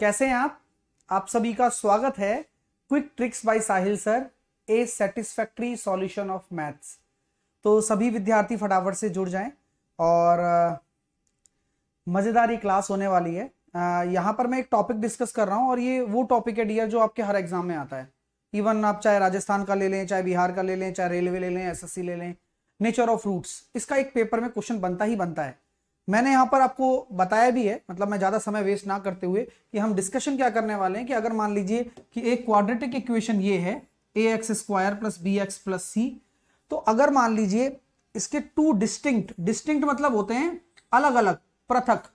कैसे हैं आप आप सभी का स्वागत है quick tricks by Sahil sir a satisfactory solution of maths तो सभी विद्यार्थी फटाफट से जुड़ जाएं और मजेदारी क्लास होने वाली है यहां पर मैं एक टॉपिक डिस्कस कर रहा हूं और ये वो टॉपिक है डियर जो आपके हर एग्जाम में आता है इवन आप चाहे राजस्थान का ले लें चाहे बिहार का ले लें चाहे रेलवे ले लें एस ले लें नेचर ऑफ रूट्स इसका एक पेपर में क्वेश्चन बनता ही बनता है मैंने यहाँ पर आपको बताया भी है मतलब मैं ज़्यादा समय वेस्ट ना करते हुए कि हम डिस्कशन क्या करने वाले हैं कि अगर मान लीजिए कि एक क्वाड्रेटिक इक्वेशन ये है a x square plus b x plus c तो अगर मान लीजिए इसके टू डिस्टिंक्ट डिस्टिंक्ट मतलब होते हैं अलग अलग पृथक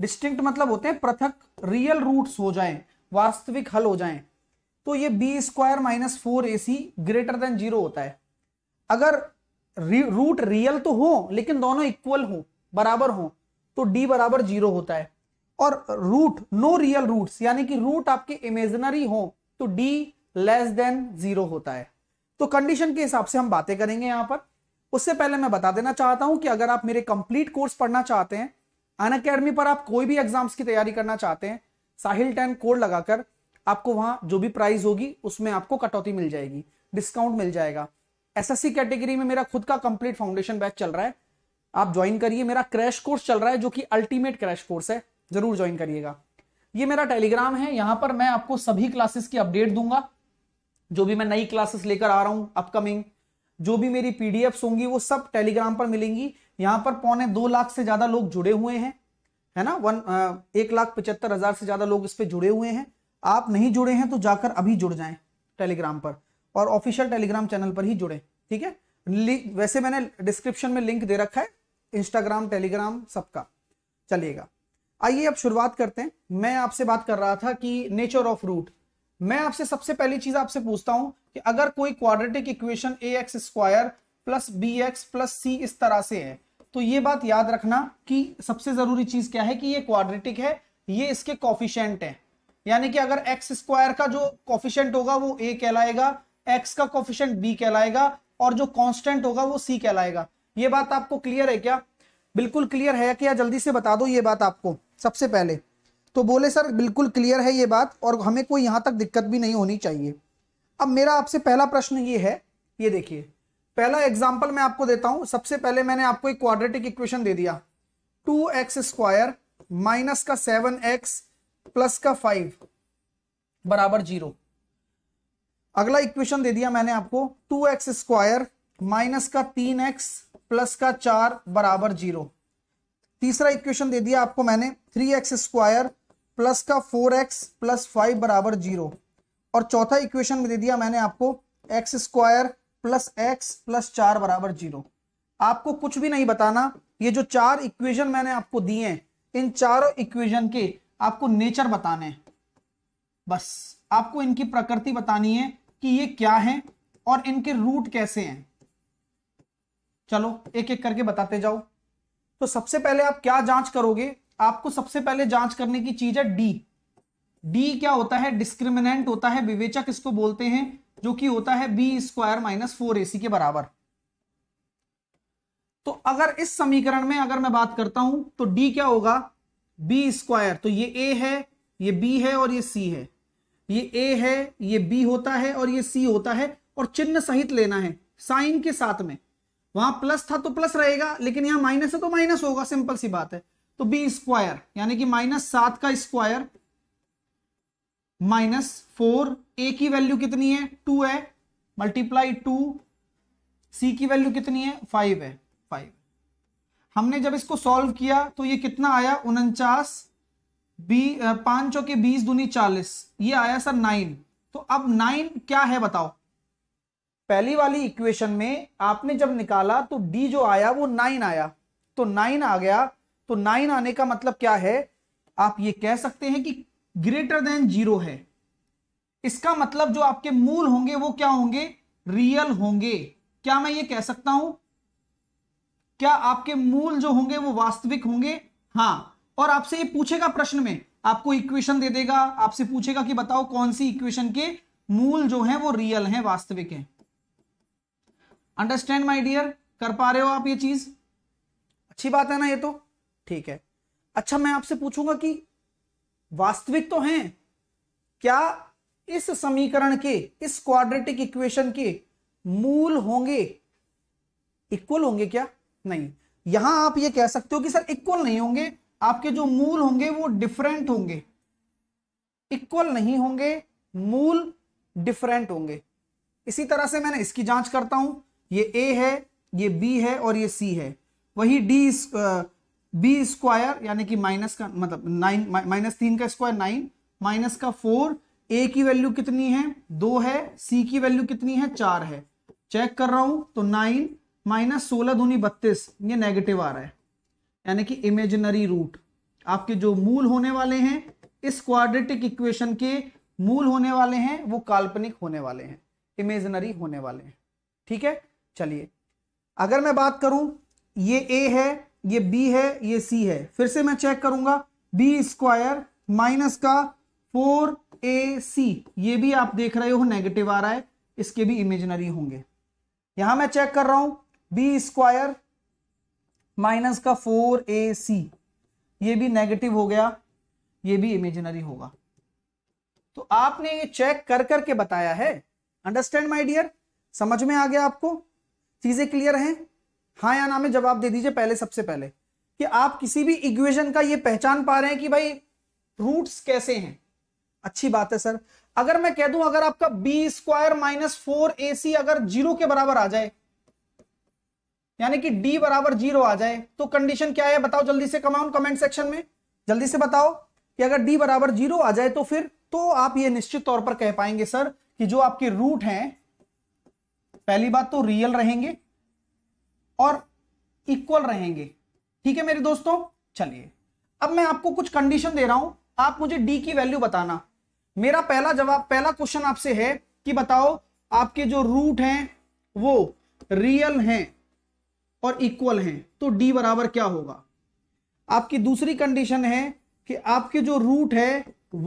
डिस्टिंक्ट मतलब होते हैं पृथक रियल रूट्स हो जाए वास्तविक हल हो जाए तो ये b square minus four a c greater than zero होता है अगर रूट रियल तो हो लेकिन दोनों इक्वल हो बराबर हो तो डी बराबर जीरो होता है और रूट नो रियल रूट यानी कि रूट आपके इमेजनरी हो तो डी लेस देन जीरो होता है तो कंडीशन के हिसाब से हम बातें करेंगे यहां पर उससे पहले मैं बता देना चाहता हूं कि अगर आप मेरे कंप्लीट कोर्स पढ़ना चाहते हैं अन अकेडमी पर आप कोई भी एग्जाम्स की तैयारी करना चाहते हैं साहिल टेन कोड लगाकर आपको वहां जो भी प्राइस होगी उसमें आपको कटौती मिल जाएगी डिस्काउंट मिल जाएगा एसएससी कैटेगरी में, में मेरा खुद का कंप्लीट फाउंडेशन बैच चल रहा है आप ज्वाइन करिए मेरा क्रैश कोर्स चल रहा है जो कि अल्टीमेट क्रैश कोर्स है जरूर ज्वाइन करिएगा ये मेरा टेलीग्राम है यहां पर मैं आपको सभी क्लासेस की अपडेट दूंगा जो भी मैं नई क्लासेस लेकर आ रहा हूं अपकमिंग जो भी मेरी पीडीएफ होंगी वो सब टेलीग्राम पर मिलेंगी यहां पर पौने दो लाख से ज्यादा लोग जुड़े हुए हैं है ना वन आ, एक लाख पचहत्तर हजार से ज्यादा लोग इस पर जुड़े हुए हैं आप नहीं जुड़े हैं तो जाकर अभी जुड़ जाएं टेलीग्राम पर और ऑफिशियल टेलीग्राम चैनल पर ही जुड़े ठीक है वैसे मैंने डिस्क्रिप्शन में लिंक दे रखा है इंस्टाग्राम टेलीग्राम सबका चलेगा आइए अब शुरुआत करते हैं मैं आपसे बात कर रहा था कि नेचर ऑफ रूट मैं आपसे सबसे पहली चीज आपसे पूछता हूं कि अगर कोई quadratic equation a x square plus b x plus c इस तरह से है तो ये बात याद रखना कि सबसे जरूरी चीज क्या है कि ये क्वाड्रेटिक है ये इसके कॉफिशेंट है यानी कि अगर एक्स स्क्वायर का जो कॉफिशेंट होगा वो ए कहलाएगा एक्स का कॉफिशेंट बी कहलाएगा और जो कांस्टेंट होगा वो सी कहलाएगा ये बात आपको क्लियर है क्या बिल्कुल क्लियर है क्या जल्दी से बता दो ये बात आपको सबसे पहले तो बोले सर बिल्कुल क्लियर है ये बात और हमें कोई यहां तक दिक्कत भी नहीं होनी चाहिए अब मेरा आपसे पहला प्रश्न ये है ये देखिए पहला एग्जाम्पल मैं आपको देता हूं सबसे पहले मैंने आपको एक क्वाड्रेटिक इक्वेशन दे दिया टू एक्स स्क्वायर माइनस का सेवन एक्स प्लस का फाइव बराबर जीरो अगला इक्वेशन दे दिया मैंने आपको टू एक्स स्क्वायर माइनस का तीन एक्स प्लस का चार बराबर जीरो तीसरा इक्वेशन दे दिया आपको मैंने थ्री एक्स स्क्वायर प्लस का फोर एक्स प्लस फाइव बराबर जीरो और चौथा इक्वेशन दे दिया मैंने आपको x square plus x plus चार बराबर जीरो आपको कुछ भी नहीं बताना ये जो चार इक्वेशन मैंने आपको दिए हैं इन चारों इक्वेशन के आपको नेचर बताने बस आपको इनकी प्रकृति बतानी है कि ये क्या है और इनके रूट कैसे हैं चलो एक एक करके बताते जाओ तो सबसे पहले आप क्या जांच करोगे आपको सबसे पहले जांच करने की चीज है डी डी क्या होता है डिस्क्रिमिनेंट होता है विवेचक इसको बोलते हैं जो कि होता है b square minus four AC के बराबर तो अगर इस समीकरण में अगर मैं बात करता हूं तो डी क्या होगा बी स्क्वायर तो ये ए है ये बी है और ये सी है ये ए है ये बी होता है और ये सी होता है और चिन्ह सहित लेना है साइन के साथ में वहां प्लस था तो प्लस रहेगा लेकिन यहां माइनस है तो माइनस होगा सिंपल सी बात है तो बी स्क्वायर यानी कि माइनस सात का स्क्वायर माइनस फोर ए की वैल्यू कितनी है टू है मल्टीप्लाई टू सी की वैल्यू कितनी है फाइव है फाइव हमने जब इसको सॉल्व किया तो ये कितना आया उनचास बी पांच चौके बीस दूनी चालीस ये आया सर नाइन तो अब नाइन क्या है बताओ पहली वाली इक्वेशन में आपने जब निकाला तो डी जो आया वो नाइन आया तो नाइन आ गया तो नाइन आने का मतलब क्या है आप ये कह सकते हैं कि ग्रेटर देन जीरो है इसका मतलब जो आपके मूल होंगे वो क्या होंगे रियल होंगे क्या मैं ये कह सकता हूं क्या आपके मूल जो होंगे वो वास्तविक होंगे हाँ और आपसे ये पूछेगा प्रश्न में आपको इक्वेशन दे देगा आपसे पूछेगा कि बताओ कौन सी इक्वेशन के मूल जो है वो रियल है वास्तविक है अंडरस्टैंड माई डियर कर पा रहे हो आप ये चीज अच्छी बात है ना ये तो ठीक है अच्छा मैं आपसे पूछूंगा कि वास्तविक तो हैं क्या इस समीकरण के इस क्वाड्रेटिक इक्वेशन के मूल होंगे इक्वल होंगे क्या नहीं यहां आप ये कह सकते हो कि सर इक्वल नहीं होंगे आपके जो मूल होंगे वो डिफरेंट होंगे इक्वल नहीं होंगे मूल डिफरेंट होंगे इसी तरह से मैंने इसकी जांच करता हूं ये ए है ये बी है और ये सी है वही डी बी स्क्वायर यानी कि माइनस का मतलब नाइन माइनस तीन का स्क्वायर नाइन माइनस का फोर ए की वैल्यू कितनी है दो है सी की वैल्यू कितनी है चार है चेक कर रहा हूं तो नाइन माइनस सोलह धूनी बत्तीस ये नेगेटिव आ रहा है यानी कि इमेजिनरी रूट आपके जो मूल होने वाले हैं इस क्वाड्रेटिक इक्वेशन के मूल होने वाले हैं वो काल्पनिक होने वाले हैं इमेजिनरी होने वाले हैं ठीक है चलिए अगर मैं बात करूं ये ए है ये बी है ये सी है फिर से मैं चेक करूंगा बी स्क्वायर माइनस का फोर ए सी ये भी आप देख रहे हो नेगेटिव आ रहा है इसके भी इमेजनरी होंगे यहां मैं चेक कर रहा हूं बी स्क्वायर माइनस का फोर ए सी ये भी नेगेटिव हो गया ये भी इमेजनरी होगा तो आपने ये चेक कर करके बताया है अंडरस्टैंड माय डियर समझ में आ गया आपको चीजें क्लियर हैं हाँ या ना में जवाब दे दीजिए पहले सबसे पहले कि आप किसी भी इक्वेशन का ये पहचान पा रहे हैं कि भाई रूट्स कैसे हैं अच्छी बात है सर अगर मैं कह दूं अगर आपका b square minus four a c अगर जीरो के बराबर आ जाए यानी कि डी बराबर जीरो आ जाए तो कंडीशन क्या है बताओ जल्दी से कमाउन कमेंट सेक्शन में जल्दी से बताओ कि अगर डी बराबर जीरो आ जाए तो फिर तो आप ये निश्चित तौर पर कह पाएंगे सर कि जो आपके रूट हैं पहली बात तो रियल रहेंगे और इक्वल रहेंगे ठीक है मेरे दोस्तों चलिए अब मैं आपको कुछ कंडीशन दे रहा हूं आप मुझे डी की वैल्यू बताना मेरा पहला जवाब पहला क्वेश्चन आपसे है कि बताओ आपके जो रूट हैं वो रियल हैं और इक्वल हैं तो डी बराबर क्या होगा आपकी दूसरी कंडीशन है कि आपके जो रूट है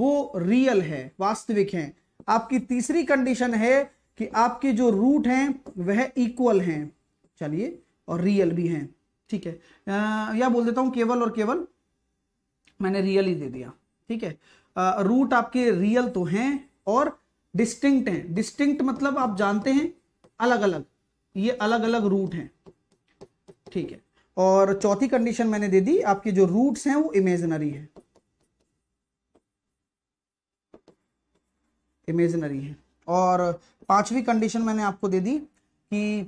वो रियल है वास्तविक है आपकी तीसरी कंडीशन है कि आपके जो रूट हैं वह इक्वल हैं चलिए और रियल भी हैं ठीक है आ, या बोल देता हूं केवल और केवल मैंने रियल ही दे दिया ठीक है आ, रूट आपके रियल तो हैं और डिस्टिंक्ट हैं डिस्टिंक्ट मतलब आप जानते हैं अलग अलग ये अलग अलग रूट हैं ठीक है और चौथी कंडीशन मैंने दे दी आपके जो रूट्स हैं वो इमेजनरी है इमेजनरी हैं और पांचवी कंडीशन मैंने आपको दे दी कि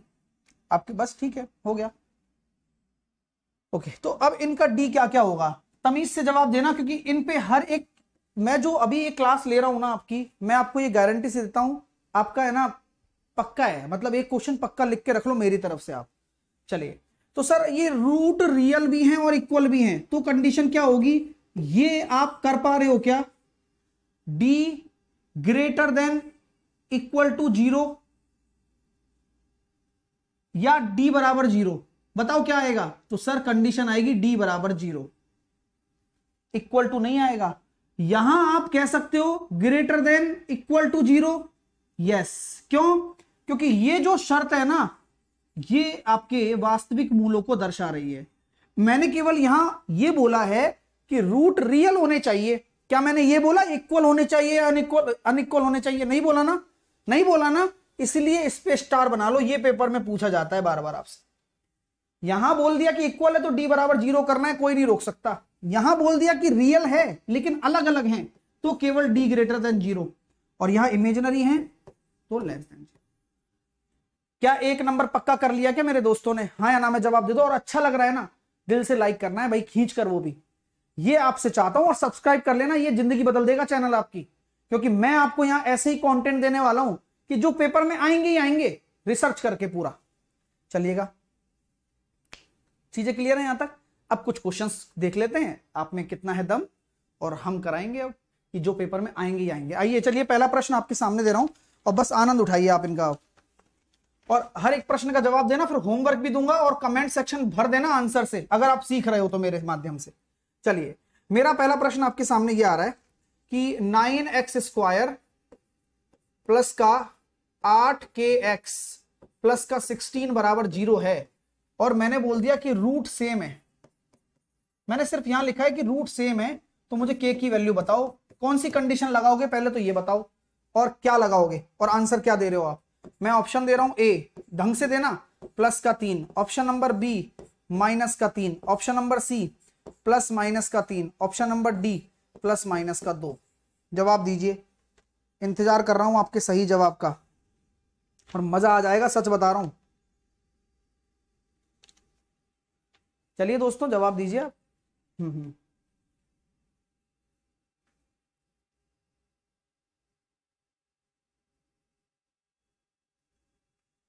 आपके बस ठीक है हो गया ओके तो अब इनका डी क्या क्या होगा तमीज से जवाब देना क्योंकि इन पे हर एक मैं जो अभी ये क्लास ले रहा हूं ना आपकी मैं आपको ये गारंटी से देता हूं आपका है ना पक्का है मतलब एक क्वेश्चन पक्का लिख के रख लो मेरी तरफ से आप चलिए तो सर ये रूट रियल भी हैं और इक्वल भी हैं तो कंडीशन क्या होगी ये आप कर पा रहे हो क्या d greater than equal to zero या डी बराबर जीरो बताओ क्या आएगा तो सर कंडीशन आएगी डी बराबर जीरो इक्वल टू नहीं आएगा यहां आप कह सकते हो greater than equal to zero yes क्यों क्योंकि ये जो शर्त है ना ये आपके वास्तविक मूलों को दर्शा रही है मैंने केवल यहां ये बोला है कि रूट रियल होने चाहिए क्या मैंने ये बोला इक्वल होने चाहिए अनइक्वल अनइक्वल होने चाहिए नहीं बोला ना नहीं बोला ना इसलिए इस पे स्टार बना लो ये पेपर में पूछा जाता है बार बार आपसे यहां बोल दिया कि इक्वल है तो डी बराबर जीरो करना है कोई नहीं रोक सकता यहां बोल दिया कि रियल है लेकिन अलग अलग है तो केवल डी ग्रेटर देन जीरो और यहां इमेजिनरी है तो लेस देन जीरो क्या एक नंबर पक्का कर लिया क्या मेरे दोस्तों ने हाँ या ना मैं जवाब दे दो और अच्छा लग रहा है ना दिल से लाइक करना है भाई खींच कर वो भी ये आपसे चाहता हूं और सब्सक्राइब कर लेना ये जिंदगी बदल देगा चैनल आपकी क्योंकि मैं आपको यहां ऐसे ही कंटेंट देने वाला हूं कि जो पेपर में आएंगे ही आएंगे रिसर्च करके पूरा चलिएगा चीजें क्लियर है यहां तक अब कुछ क्वेश्चंस देख लेते हैं आप में कितना है दम और हम कराएंगे अब कि जो पेपर में आएंगे ही आएंगे आइए चलिए पहला प्रश्न आपके सामने दे रहा हूं और बस आनंद उठाइए आप इनका और हर एक प्रश्न का जवाब देना फिर होमवर्क भी दूंगा और कमेंट सेक्शन भर देना आंसर से अगर आप सीख रहे हो तो मेरे माध्यम से चलिए मेरा पहला प्रश्न आपके सामने ये आ रहा है कि नाइन एक्स स्क्वायर प्लस का आठ के एक्स प्लस का सिक्सटीन बराबर जीरो है और मैंने बोल दिया कि रूट सेम है मैंने सिर्फ यहां लिखा है कि रूट सेम है तो मुझे के की वैल्यू बताओ कौन सी कंडीशन लगाओगे पहले तो ये बताओ और क्या लगाओगे और आंसर क्या दे रहे हो आप मैं ऑप्शन दे रहा हूं ए ढंग से देना प्लस का तीन ऑप्शन नंबर बी माइनस का तीन option number c plus minus का तीन option number d plus minus का दो जवाब दीजिए इंतजार कर रहा हूं आपके सही जवाब का और मजा आ जाएगा सच बता रहा हूं चलिए दोस्तों जवाब दीजिए आप हम्म, हम्म।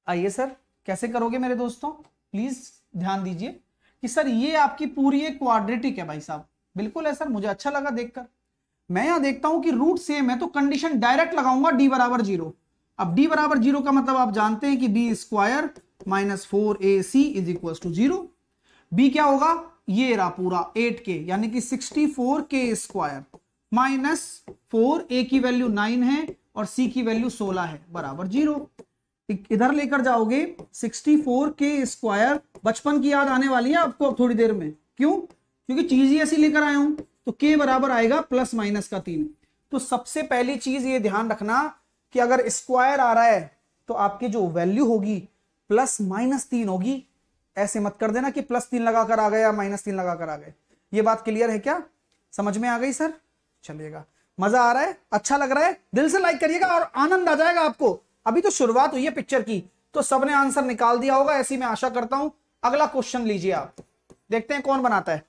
आइए सर कैसे करोगे मेरे दोस्तों प्लीज ध्यान दीजिए कि सर ये आपकी पूरी एक क्वाड्रेटिक है भाई साहब बिल्कुल है सर मुझे अच्छा लगा देखकर मैं यहां देखता हूं कि रूट सेम है तो कंडीशन डायरेक्ट लगाऊंगा डी बराबर जीरो अब डी बराबर जीरो का मतलब आप जानते हैं कि b square minus four a c is equal to zero b क्या होगा ये रहा पूरा एट के यानी कि sixty four k square minus four a की वैल्यू नाइन है और सी की वैल्यू सोलह है बराबर जीरो इधर लेकर जाओगे सिक्सटी फोर के स्क्वायर बचपन की याद आने वाली है आपको अब थोड़ी देर में क्यों क्योंकि चीज ही ऐसी लेकर आया हूं तो के बराबर आएगा प्लस माइनस का तीन तो सबसे पहली चीज ये ध्यान रखना कि अगर स्क्वायर आ रहा है तो आपकी जो वैल्यू होगी प्लस माइनस तीन होगी ऐसे मत कर देना कि प्लस तीन लगाकर आ गए या माइनस तीन लगाकर आ गए ये बात क्लियर है क्या समझ में आ गई सर चलिएगा मजा आ रहा है अच्छा लग रहा है दिल से लाइक करिएगा और आनंद आ जाएगा आपको अभी तो शुरुआत हुई है पिक्चर की तो सबने आंसर निकाल दिया होगा ऐसी मैं आशा करता हूं अगला क्वेश्चन लीजिए आप देखते हैं कौन बनाता है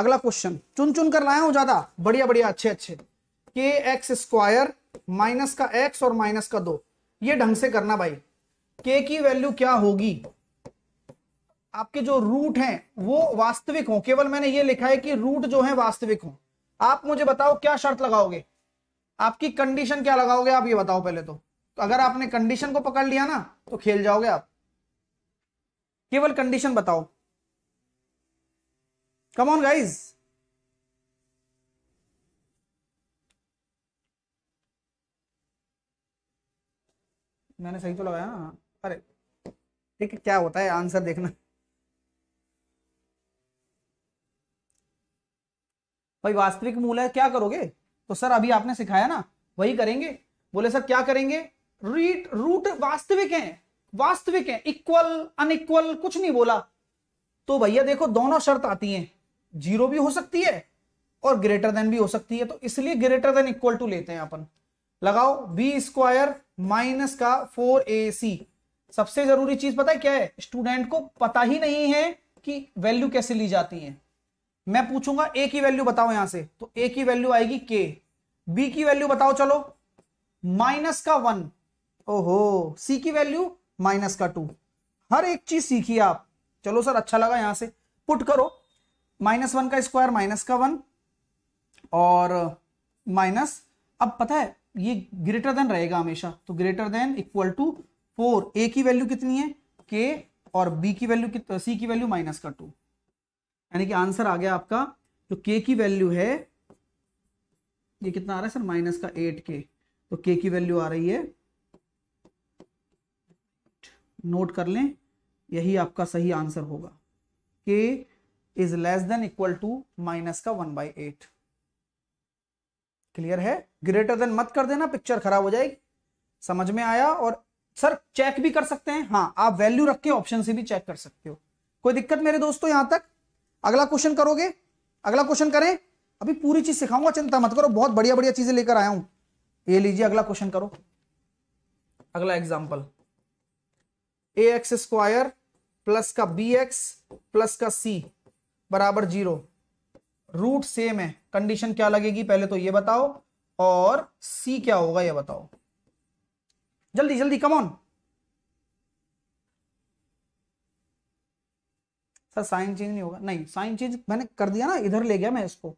अगला क्वेश्चन चुन चुन कर लाया हूं ज्यादा बढ़िया बढ़िया अच्छे अच्छे के एक्स स्क्वायर माइनस का एक्स और माइनस का दो ये ढंग से करना भाई के की वैल्यू क्या होगी आपके जो रूट हैं वो वास्तविक हो केवल मैंने ये लिखा है कि रूट जो है वास्तविक हो आप मुझे बताओ क्या शर्त लगाओगे आपकी कंडीशन क्या लगाओगे आप ये बताओ पहले तो, तो अगर आपने कंडीशन को पकड़ लिया ना तो खेल जाओगे आप केवल कंडीशन बताओ Come on, guys. मैंने सही तो लगाया ना हाँ। अरे ठीक है क्या होता है आंसर देखना भाई वास्तविक मूल है क्या करोगे तो सर अभी आपने सिखाया ना वही करेंगे बोले सर क्या करेंगे रूट रूट वास्तविक है वास्तविक है इक्वल अनइक्वल कुछ नहीं बोला तो भैया देखो दोनों शर्त आती हैं जीरो भी हो सकती है और ग्रेटर देन भी हो सकती है तो इसलिए ग्रेटर देन इक्वल टू लेते हैं अपन लगाओ बी स्क्वायर माइनस का फोर ए सी सबसे जरूरी चीज पता है क्या है स्टूडेंट को पता ही नहीं है कि वैल्यू कैसे ली जाती है मैं पूछूंगा ए की वैल्यू बताओ यहां से तो ए की वैल्यू आएगी के बी की वैल्यू बताओ चलो माइनस का वन ओहो सी की वैल्यू माइनस का टू हर एक चीज सीखी आप चलो सर अच्छा लगा यहां से पुट करो माइनस वन का स्क्वायर माइनस का वन और माइनस अब पता है ये ग्रेटर देन रहेगा हमेशा तो greater than equal to four a की वैल्यू कितनी है के और बी की वैल्यू सी की वैल्यू माइनस का टू यानी कि आंसर आ गया आपका जो के की वैल्यू है ये कितना आ रहा है सर माइनस का एट के तो के की वैल्यू आ रही है नोट कर लें यही आपका सही आंसर होगा k is less than equal to minus का वन बाई एट क्लियर है ग्रेटर देन मत कर देना पिक्चर खराब हो जाएगी समझ में आया और सर चेक भी कर सकते हैं हाँ आप वैल्यू रख के ऑप्शन से भी चेक कर सकते हो कोई दिक्कत मेरे दोस्तों यहां तक अगला क्वेश्चन करोगे अगला क्वेश्चन करें अभी पूरी चीज सिखाऊंगा चिंता मत करो बहुत बढ़िया बढ़िया चीजें लेकर आया हूं ये लीजिए अगला क्वेश्चन करो अगला example A x square plus का बी एक्स प्लस का सी बराबर जीरो रूट सेम है कंडीशन क्या लगेगी पहले तो ये बताओ और सी क्या होगा ये बताओ जल्दी जल्दी कमॉन सर साइन चेंज नहीं होगा नहीं साइन चेंज मैंने कर दिया ना इधर ले गया मैं इसको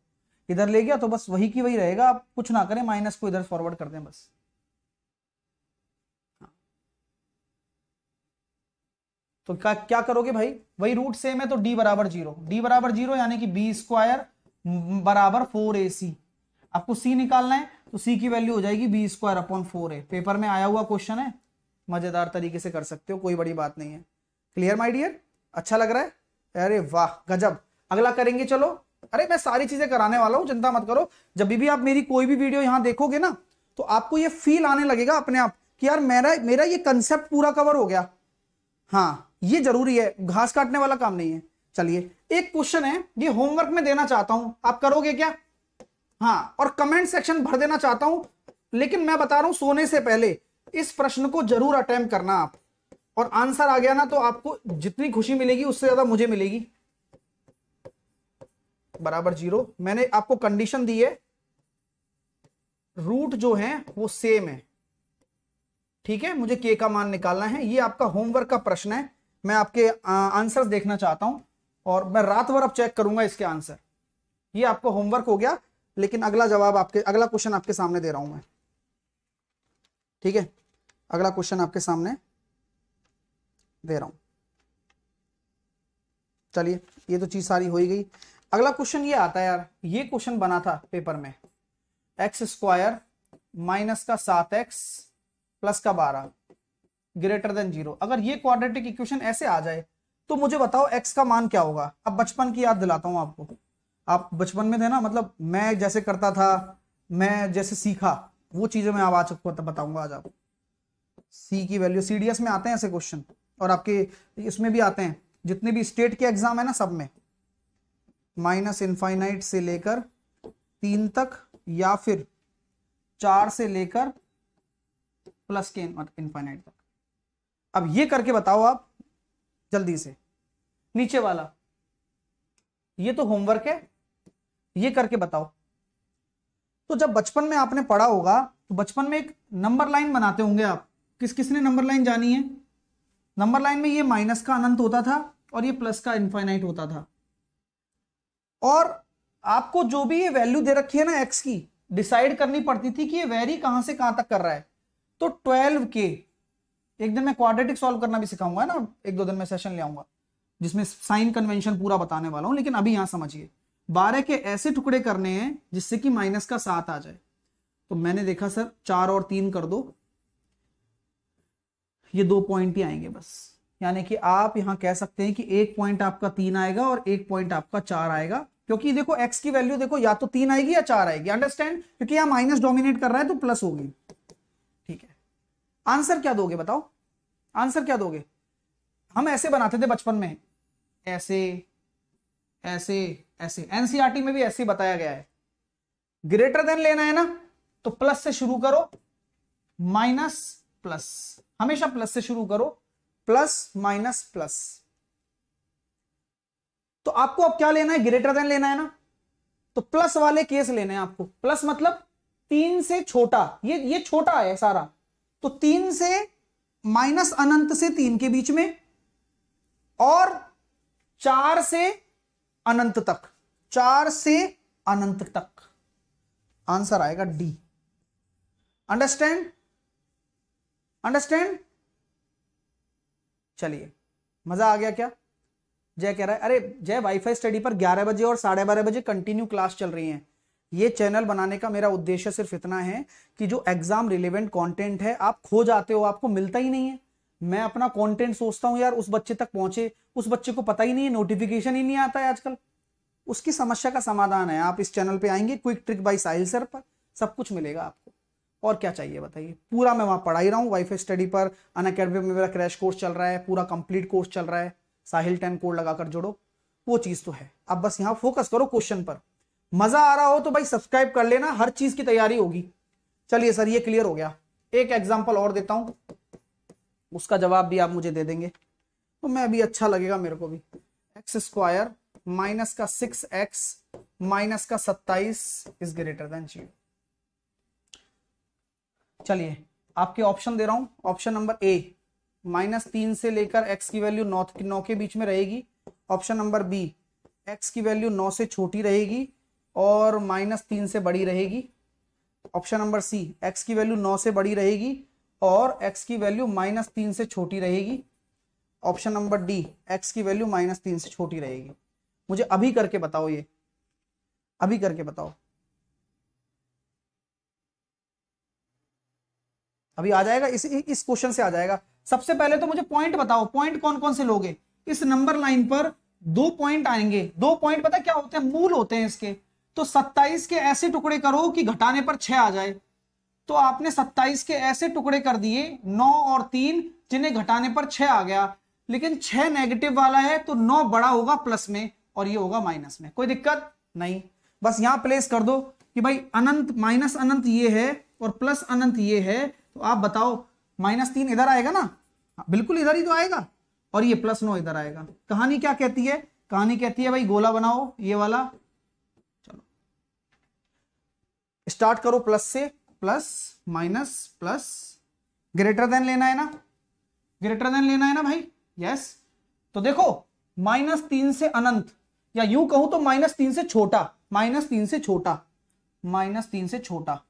इधर ले गया तो बस वही की वही रहेगा आप कुछ ना करें माइनस को इधर फॉरवर्ड कर दें बस तो क्या क्या करोगे भाई वही रूट सेम है तो डी बराबर जीरो डी बराबर जीरो यानी कि बी स्क्वायर बराबर फोर ए सी आपको सी निकालना है तो सी की वैल्यू हो जाएगी b square upon four a paper में आया हुआ क्वेश्चन है मजेदार तरीके से कर सकते हो कोई बड़ी बात नहीं है क्लियर माई डियर अच्छा लग रहा है अरे वाह गजब अगला करेंगे चलो अरे मैं सारी चीजें कराने वाला हूँ चिंता मत करो जब भी आप मेरी कोई भी वीडियो यहाँ देखोगे ना तो आपको ये फील आने लगेगा अपने आप कि यार मेरा मेरा ये कंसेप्ट पूरा कवर हो गया हाँ ये जरूरी है घास काटने वाला काम नहीं है चलिए एक क्वेश्चन है ये होमवर्क में देना चाहता हूं आप करोगे क्या हाँ और कमेंट सेक्शन भर देना चाहता हूं लेकिन मैं बता रहा हूं सोने से पहले इस प्रश्न को जरूर अटेम्प करना आप और आंसर आ गया ना तो आपको जितनी खुशी मिलेगी उससे ज्यादा मुझे मिलेगी बराबर जीरो मैंने आपको कंडीशन दी है रूट जो है वो सेम है ठीक है मुझे के का मान निकालना है ये आपका होमवर्क का प्रश्न है मैं आपके आंसर देखना चाहता हूं और मैं रात भर अब चेक करूंगा इसके आंसर ये आपका होमवर्क हो गया लेकिन अगला जवाब आपके अगला क्वेश्चन आपके सामने दे रहा हूं मैं ठीक है अगला क्वेश्चन आपके सामने दे रहा हूं चलिए ये तो चीज सारी हो ही गई अगला क्वेश्चन ये आता है यार ये क्वेश्चन बना था पेपर में एक्स स्क्वायर माइनस का सात एक्स प्लस का बारह ग्रेटर देन जीरो अगर ये क्वाड्रेटिक इक्वेशन ऐसे आ जाए तो मुझे बताओ एक्स का मान क्या होगा अब बचपन की याद दिलाता हूं आपको आप बचपन में थे ना मतलब मैं जैसे करता था मैं जैसे सीखा वो चीजें मैं अब आज बताऊंगा आज आपको सी की वैल्यू सीडीएस में आते हैं ऐसे क्वेश्चन और आपके इसमें भी आते हैं जितने भी स्टेट के एग्जाम है ना सब में माइनस इनफाइनाइट से लेकर तीन तक या फिर चार से लेकर प्लस के मतलब इनफाइनाइट तक अब ये करके बताओ आप जल्दी से नीचे वाला ये तो होमवर्क है ये करके बताओ तो जब बचपन में आपने पढ़ा होगा तो बचपन में एक नंबर लाइन बनाते होंगे आप किस किसने नंबर लाइन जानी है नंबर लाइन में ये माइनस का अनंत होता था और ये प्लस का इनफाइनाइट होता था और आपको जो भी ये वैल्यू दे रखी है ना एक्स की डिसाइड करनी पड़ती थी कि ये वेरी कहां से कहां तक कर रहा है तो ट्वेल्व के एक दिन मैं क्वाड्रेटिक सॉल्व करना भी सिखाऊंगा ना एक दो दिन में सेशन ले आऊंगा जिसमें साइन कन्वेंशन पूरा बताने वाला हूं लेकिन अभी यहां समझिए बारह के ऐसे टुकड़े करने हैं जिससे कि माइनस का सात आ जाए तो मैंने देखा सर चार और तीन कर दो ये दो पॉइंट ही आएंगे बस यानी कि आप यहां कह सकते हैं कि एक पॉइंट आपका तीन आएगा और एक पॉइंट आपका चार आएगा क्योंकि देखो एक्स की वैल्यू देखो या तो तीन आएगी या चार आएगी अंडरस्टैंड क्योंकि यहां माइनस डोमिनेट कर रहा है तो प्लस होगी आंसर क्या दोगे बताओ आंसर क्या दोगे हम ऐसे बनाते थे बचपन में ऐसे ऐसे ऐसे एनसीआरटी e में भी ऐसे बताया गया है ग्रेटर देन लेना है ना तो प्लस से शुरू करो माइनस प्लस हमेशा प्लस से शुरू करो प्लस माइनस प्लस तो आपको अब क्या लेना है ग्रेटर देन लेना है ना तो प्लस वाले केस लेने हैं आपको प्लस मतलब तीन से छोटा ये ये छोटा है सारा तो तीन से माइनस अनंत से तीन के बीच में और चार से अनंत तक चार से अनंत तक आंसर आएगा डी अंडरस्टैंड अंडरस्टैंड चलिए मजा आ गया क्या जय कह रहा है अरे जय वाईफाई स्टडी पर ग्यारह बजे और साढ़े बारह बजे कंटिन्यू क्लास चल रही है ये चैनल बनाने का मेरा उद्देश्य सिर्फ इतना है कि जो एग्जाम रिलेवेंट कंटेंट है आप खो जाते हो आपको मिलता ही नहीं है मैं अपना कंटेंट सोचता हूँ यार उस बच्चे तक पहुंचे उस बच्चे को पता ही नहीं है नोटिफिकेशन ही नहीं आता है आजकल उसकी समस्या का समाधान है आप इस चैनल पे आएंगे quick trick by Sahil sir पर सब कुछ मिलेगा आपको और क्या चाहिए बताइए पूरा मैं वहाँ पढ़ाई रहा हूँ वाईफाई स्टडी पर अन अकेडमी में मेरा क्रैश कोर्स चल रहा है पूरा कंप्लीट कोर्स चल रहा है साहिल टेन कोड लगाकर जोड़ो वो चीज़ तो है अब बस यहाँ फोकस करो क्वेश्चन पर मजा आ रहा हो तो भाई सब्सक्राइब कर लेना हर चीज की तैयारी होगी चलिए सर ये क्लियर हो गया एक एग्जाम्पल और देता हूं उसका जवाब भी आप मुझे दे देंगे तो मैं अभी अच्छा लगेगा मेरे को भी एक्स स्क्वायर माइनस का सिक्स एक्स माइनस का सत्ताईस इज ग्रेटर देन जीरो चलिए आपके ऑप्शन दे रहा हूं ऑप्शन नंबर ए माइनस तीन से लेकर एक्स की वैल्यू नौ नौ के बीच में रहेगी ऑप्शन नंबर बी एक्स की वैल्यू नौ से छोटी रहेगी और माइनस तीन से बड़ी रहेगी ऑप्शन नंबर सी एक्स की वैल्यू नौ से बड़ी रहेगी और एक्स की वैल्यू माइनस तीन से छोटी रहेगी ऑप्शन नंबर डी एक्स की वैल्यू माइनस तीन से छोटी रहेगी मुझे अभी करके बताओ ये अभी करके बताओ अभी आ जाएगा इस इस क्वेश्चन से आ जाएगा सबसे पहले तो मुझे पॉइंट बताओ पॉइंट कौन कौन से लोगे इस नंबर लाइन पर दो पॉइंट आएंगे दो पॉइंट पता क्या होते हैं मूल होते हैं इसके तो 27 के ऐसे टुकड़े करो कि घटाने पर 6 आ जाए तो आपने 27 के ऐसे टुकड़े कर दिए 9 और 3 जिन्हें घटाने पर 6 आ गया लेकिन 6 नेगेटिव वाला है तो 9 बड़ा होगा प्लस में और ये होगा माइनस में कोई दिक्कत नहीं बस यहां प्लेस कर दो कि भाई अनंत माइनस अनंत ये है और प्लस अनंत ये है तो आप बताओ माइनस तीन इधर आएगा ना हाँ, बिल्कुल इधर ही तो आएगा और ये प्लस नौ इधर आएगा कहानी क्या कहती है कहानी कहती है भाई गोला बनाओ ये वाला स्टार्ट करो प्लस से plus minus plus greater than लेना है ना ग्रेटर देन लेना है ना भाई यस तो देखो माइनस तीन से अनंत या यू कहूं तो माइनस तीन से छोटा माइनस तीन से छोटा माइनस तीन से छोटा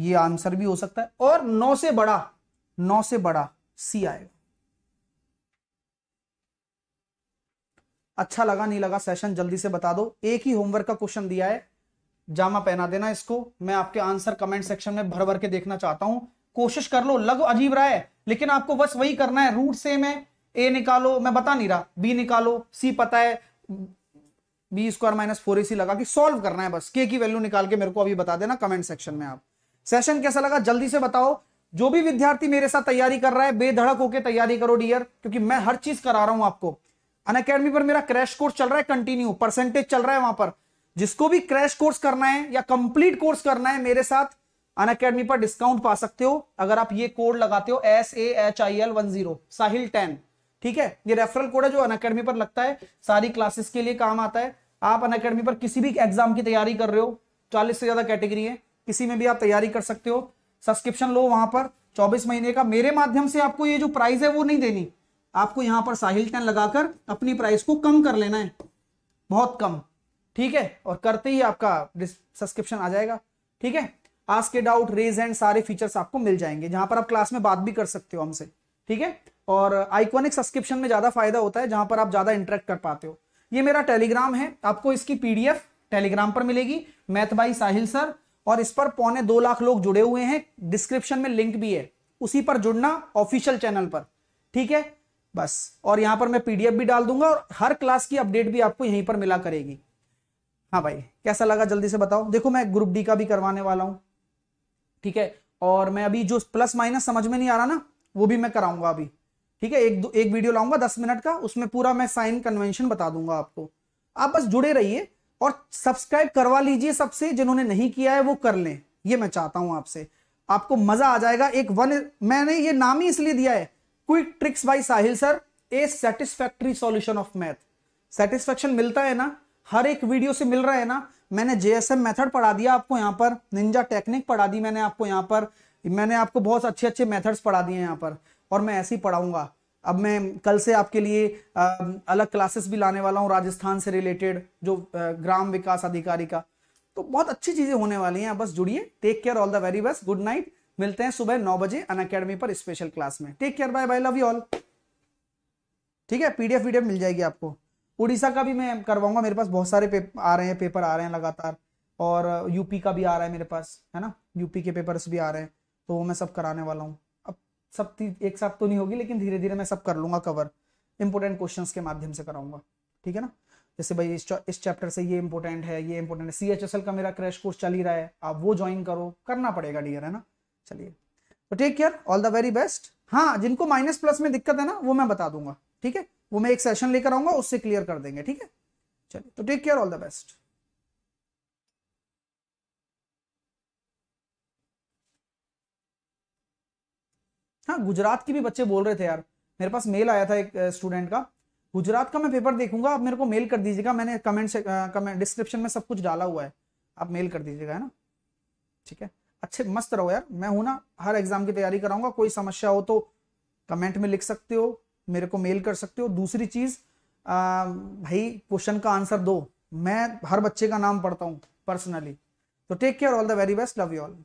ये आंसर भी हो सकता है और नौ से बड़ा नौ से बड़ा सी आएगा अच्छा लगा नहीं लगा सेशन जल्दी से बता दो एक ही होमवर्क का क्वेश्चन दिया है जामा पहना देना इसको मैं आपके आंसर कमेंट सेक्शन में भर भर के देखना चाहता हूं कोशिश कर लो लग अजीब रहा है लेकिन आपको बस वही करना है रूट सेम है ए निकालो मैं बता नहीं रहा बी निकालो सी पता है b square minus four a c लगा के सॉल्व करना है बस के की वैल्यू निकाल के मेरे को अभी बता देना कमेंट सेक्शन में आप सेशन कैसा लगा जल्दी से बताओ जो भी विद्यार्थी मेरे साथ तैयारी कर रहा है बेधड़क होकर तैयारी करो डियर क्योंकि मैं हर चीज करा रहा हूं आपको अन पर मेरा क्रैश कोर्स चल रहा है कंटिन्यू परसेंटेज चल रहा है वहां पर जिसको भी क्रैश कोर्स करना है या कंप्लीट कोर्स करना है मेरे साथ अन अकेडमी पर डिस्काउंट पा सकते हो अगर आप ये कोड लगाते हो S A H I L one zero Sahil ten ठीक है ये रेफरल कोड है जो अन अकेडमी पर लगता है सारी क्लासेस के लिए काम आता है आप अन अकेडमी पर किसी भी एग्जाम की तैयारी कर रहे हो चालीस से ज्यादा कैटेगरी है किसी में भी आप तैयारी कर सकते हो सब्सक्रिप्शन लो वहां पर चौबीस महीने का मेरे माध्यम से आपको ये जो प्राइस है वो नहीं देनी आपको यहां पर साहिल टेन लगाकर अपनी प्राइस को कम कर लेना है बहुत कम ठीक है और करते ही आपका सब्सक्रिप्शन आ जाएगा ठीक है आज के डाउट रेज एंड सारे फीचर्स आपको मिल जाएंगे जहां पर आप क्लास में बात भी कर सकते हो हमसे ठीक है और आइकोनिक सब्सक्रिप्शन में ज्यादा फायदा होता है जहां पर आप ज्यादा इंटरेक्ट कर पाते हो ये मेरा टेलीग्राम है आपको इसकी पीडीएफ टेलीग्राम पर मिलेगी मैथ भाई साहिल सर और इस पर पौने दो लाख लोग जुड़े हुए हैं डिस्क्रिप्शन में लिंक भी है उसी पर जुड़ना ऑफिशियल चैनल पर ठीक है बस और यहां पर मैं पीडीएफ भी डाल दूंगा और हर क्लास की अपडेट भी आपको यहीं पर मिला करेगी हाँ भाई कैसा लगा जल्दी से बताओ देखो मैं ग्रुप डी का भी करवाने वाला हूँ ठीक है और मैं अभी जो प्लस माइनस समझ में नहीं आ रहा ना वो भी मैं कराऊंगा अभी ठीक है एक दो एक वीडियो लाऊंगा दस मिनट का उसमें पूरा मैं साइन कन्वेंशन बता दूंगा आपको आप बस जुड़े रहिए और सब्सक्राइब करवा लीजिए सबसे जिन्होंने नहीं किया है वो कर लें ये मैं चाहता हूं आपसे आपको मजा आ जाएगा एक वन मैंने ये नाम ही इसलिए दिया है quick tricks by Sahil sir a satisfactory solution of math satisfaction मिलता है ना हर एक वीडियो से मिल रहा है ना मैंने जेएसएम मेथड पढ़ा दिया आपको यहाँ पर निंजा टेक्निक पढ़ा दी मैंने आपको यहाँ पर मैंने आपको बहुत अच्छे अच्छे मेथड्स पढ़ा दिए यहाँ पर और मैं ऐसे ही पढ़ाऊंगा अब मैं कल से आपके लिए अलग क्लासेस भी लाने वाला हूँ राजस्थान से रिलेटेड जो ग्राम विकास अधिकारी का तो बहुत अच्छी चीजें होने वाली हैं बस जुड़िए take care all the very best good night मिलते हैं सुबह नौ बजे अन अकेडमी पर स्पेशल क्लास में take care bye bye love you all ठीक है पीडीएफ वीडियो मिल जाएगी आपको उड़ीसा का भी मैं करवाऊंगा मेरे पास बहुत सारे पेपर आ रहे हैं पेपर आ रहे हैं लगातार और यूपी का भी आ रहा है मेरे पास है ना यूपी के पेपर्स भी आ रहे हैं तो वो मैं सब कराने वाला हूँ अब सब एक साथ तो नहीं होगी लेकिन धीरे धीरे मैं सब कर लूंगा कवर इंपोर्टेंट क्वेश्चन के माध्यम से कराऊंगा ठीक है ना जैसे भाई इस, इस चैप्टर से ये इंपॉर्टेंट है ये इंपॉर्टेंट है सी एच एस एल का मेरा क्रैश कोर्स चल ही रहा है आप वो ज्वाइन करो करना पड़ेगा डियर है ना चलिए तो take care all the very best हाँ जिनको माइनस प्लस में दिक्कत है ना वो मैं बता दूंगा ठीक है वो मैं एक सेशन लेकर आऊंगा उससे क्लियर कर देंगे ठीक है चलिए तो take care all the best हाँ गुजरात की भी बच्चे बोल रहे थे यार मेरे पास मेल आया था एक स्टूडेंट का गुजरात का मैं पेपर देखूंगा आप मेरे को मेल कर दीजिएगा मैंने कमेंट से कमेंट डिस्क्रिप्शन में सब कुछ डाला हुआ है आप मेल कर दीजिएगा है ना ठीक है अच्छे मस्त रहो यार मैं हूं ना हर एग्जाम की तैयारी कराऊंगा कोई समस्या हो तो कमेंट में लिख सकते हो मेरे को मेल कर सकते हो दूसरी चीज भाई क्वेश्चन का आंसर दो मैं हर बच्चे का नाम पढ़ता हूँ पर्सनली तो take care all the very best love you all